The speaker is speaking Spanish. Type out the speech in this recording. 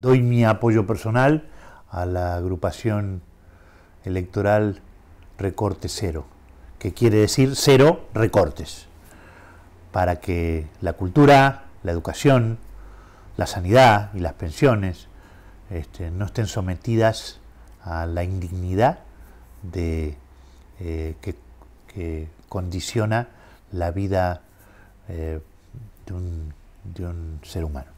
Doy mi apoyo personal a la agrupación electoral Recorte Cero, que quiere decir cero recortes, para que la cultura, la educación, la sanidad y las pensiones este, no estén sometidas a la indignidad eh, que, condiciona la vida eh, de un ser humano.